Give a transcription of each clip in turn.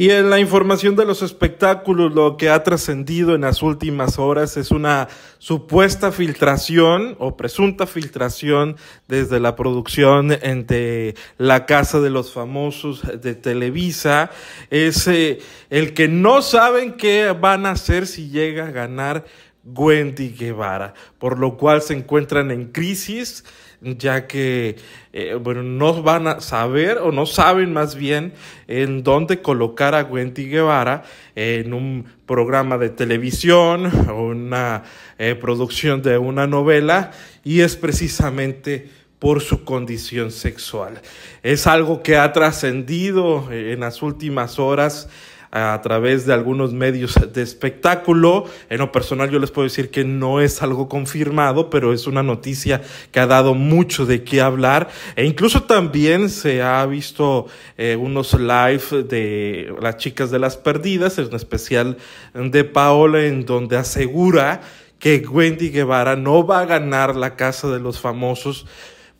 Y en la información de los espectáculos, lo que ha trascendido en las últimas horas es una supuesta filtración o presunta filtración desde la producción entre la Casa de los Famosos de Televisa. Es eh, el que no saben qué van a hacer si llega a ganar Wendy Guevara, por lo cual se encuentran en crisis ya que, eh, bueno, no van a saber o no saben más bien en dónde colocar a Wendy Guevara en un programa de televisión o una eh, producción de una novela y es precisamente por su condición sexual. Es algo que ha trascendido eh, en las últimas horas a través de algunos medios de espectáculo. En lo personal yo les puedo decir que no es algo confirmado, pero es una noticia que ha dado mucho de qué hablar. E incluso también se ha visto eh, unos live de las chicas de las perdidas, un especial de Paola, en donde asegura que Wendy Guevara no va a ganar la Casa de los Famosos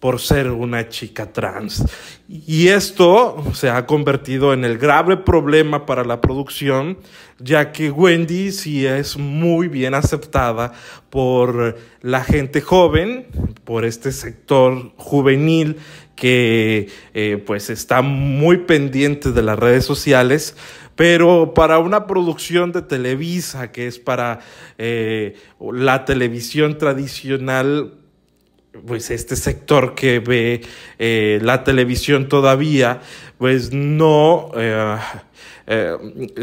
por ser una chica trans. Y esto se ha convertido en el grave problema para la producción, ya que Wendy sí es muy bien aceptada por la gente joven, por este sector juvenil que eh, pues está muy pendiente de las redes sociales, pero para una producción de Televisa, que es para eh, la televisión tradicional, pues este sector que ve eh, la televisión todavía, pues no eh, eh,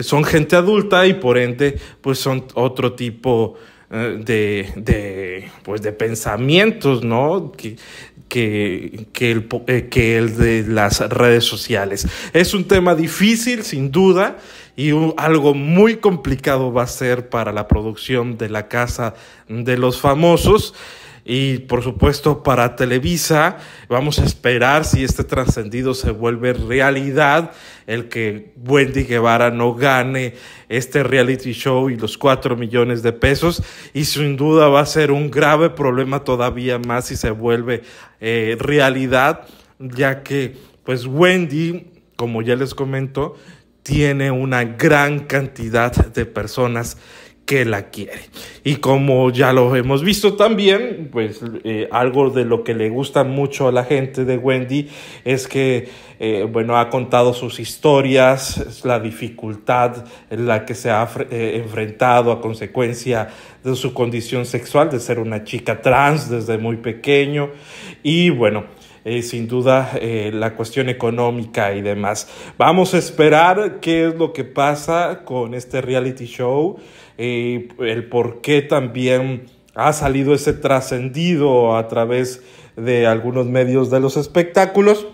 son gente adulta y por ende, pues son otro tipo de, pues de pensamientos, ¿no? Que, que, el, de las redes sociales. Es un tema difícil, sin duda, y algo muy complicado va a ser para la producción de la Casa de los Famosos. Y por supuesto para Televisa vamos a esperar si este trascendido se vuelve realidad, el que Wendy Guevara no gane este reality show y los cuatro millones de pesos. Y sin duda va a ser un grave problema todavía más si se vuelve eh, realidad, ya que pues Wendy, como ya les comento, tiene una gran cantidad de personas que la quiere. Y como ya lo hemos visto también, pues eh, algo de lo que le gusta mucho a la gente de Wendy es que, eh, bueno, ha contado sus historias, la dificultad en la que se ha eh, enfrentado a consecuencia de su condición sexual, de ser una chica trans desde muy pequeño. Y bueno, eh, sin duda eh, la cuestión económica y demás. Vamos a esperar qué es lo que pasa con este reality show, eh, el por qué también ha salido ese trascendido a través de algunos medios de los espectáculos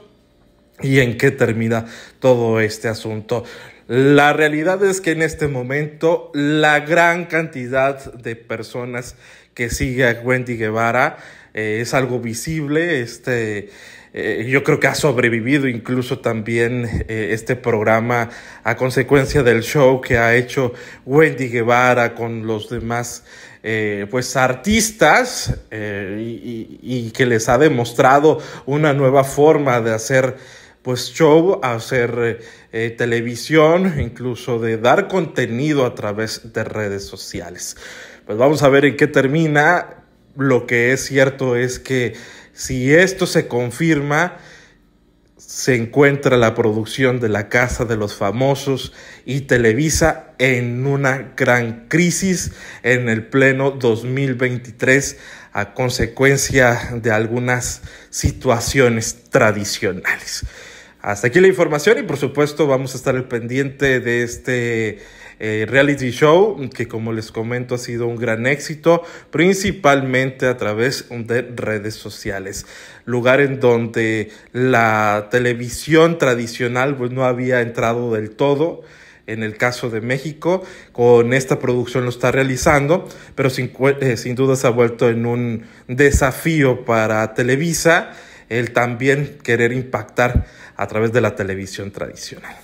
y en qué termina todo este asunto. La realidad es que en este momento la gran cantidad de personas que sigue a Wendy Guevara eh, es algo visible. Este, eh, yo creo que ha sobrevivido incluso también eh, este programa a consecuencia del show que ha hecho Wendy Guevara con los demás pues artistas y, que les ha demostrado una nueva forma de hacer pues show, hacer eh, eh, televisión, incluso de dar contenido a través de redes sociales. Pues vamos a ver en qué termina. Lo que es cierto es que si esto se confirma, se encuentra la producción de La Casa de los Famosos y Televisa en una gran crisis en el pleno 2023 a consecuencia de algunas situaciones tradicionales. Hasta aquí la información y por supuesto vamos a estar al pendiente de este eh, reality show que como les comento ha sido un gran éxito principalmente a través de redes sociales, lugar en donde la televisión tradicional pues, no había entrado del todo en el caso de México, con esta producción lo está realizando, pero sin, eh, sin duda se ha vuelto en un desafío para Televisa el también querer impactar a través de la televisión tradicional.